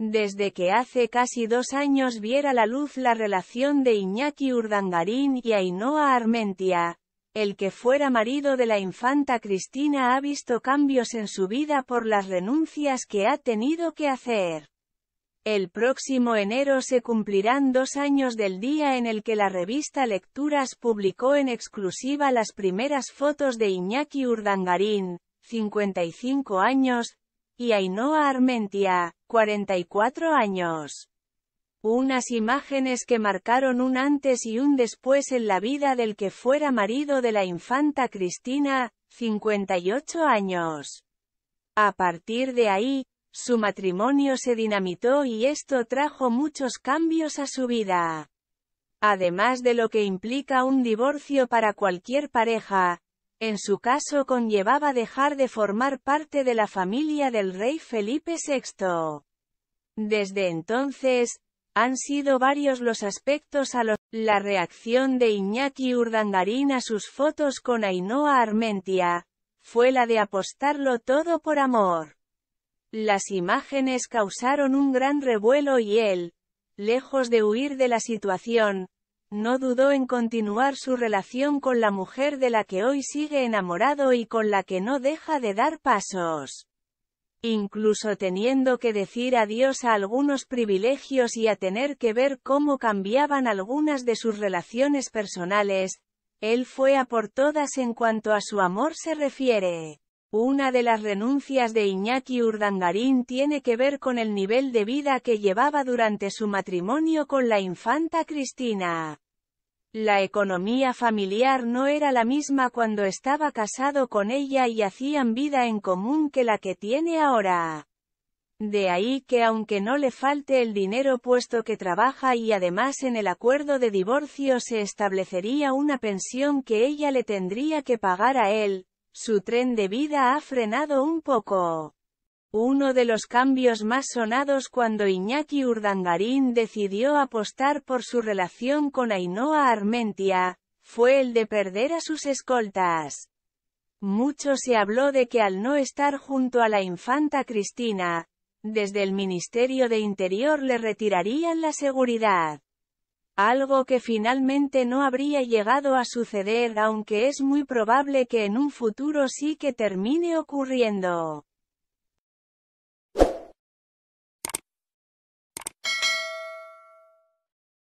Desde que hace casi dos años viera la luz la relación de Iñaki Urdangarín y Ainhoa Armentia, el que fuera marido de la infanta Cristina ha visto cambios en su vida por las renuncias que ha tenido que hacer. El próximo enero se cumplirán dos años del día en el que la revista Lecturas publicó en exclusiva las primeras fotos de Iñaki Urdangarín, 55 años, y Ainhoa Armentia, 44 años. Unas imágenes que marcaron un antes y un después en la vida del que fuera marido de la infanta Cristina, 58 años. A partir de ahí, su matrimonio se dinamitó y esto trajo muchos cambios a su vida. Además de lo que implica un divorcio para cualquier pareja, en su caso conllevaba dejar de formar parte de la familia del rey Felipe VI. Desde entonces, han sido varios los aspectos a los la reacción de Iñaki Urdangarín a sus fotos con Ainhoa Armentia, fue la de apostarlo todo por amor. Las imágenes causaron un gran revuelo y él, lejos de huir de la situación, no dudó en continuar su relación con la mujer de la que hoy sigue enamorado y con la que no deja de dar pasos. Incluso teniendo que decir adiós a algunos privilegios y a tener que ver cómo cambiaban algunas de sus relaciones personales, él fue a por todas en cuanto a su amor se refiere. Una de las renuncias de Iñaki Urdangarín tiene que ver con el nivel de vida que llevaba durante su matrimonio con la infanta Cristina. La economía familiar no era la misma cuando estaba casado con ella y hacían vida en común que la que tiene ahora. De ahí que aunque no le falte el dinero puesto que trabaja y además en el acuerdo de divorcio se establecería una pensión que ella le tendría que pagar a él, su tren de vida ha frenado un poco. Uno de los cambios más sonados cuando Iñaki Urdangarín decidió apostar por su relación con Ainhoa Armentia, fue el de perder a sus escoltas. Mucho se habló de que al no estar junto a la infanta Cristina, desde el Ministerio de Interior le retirarían la seguridad algo que finalmente no habría llegado a suceder aunque es muy probable que en un futuro sí que termine ocurriendo.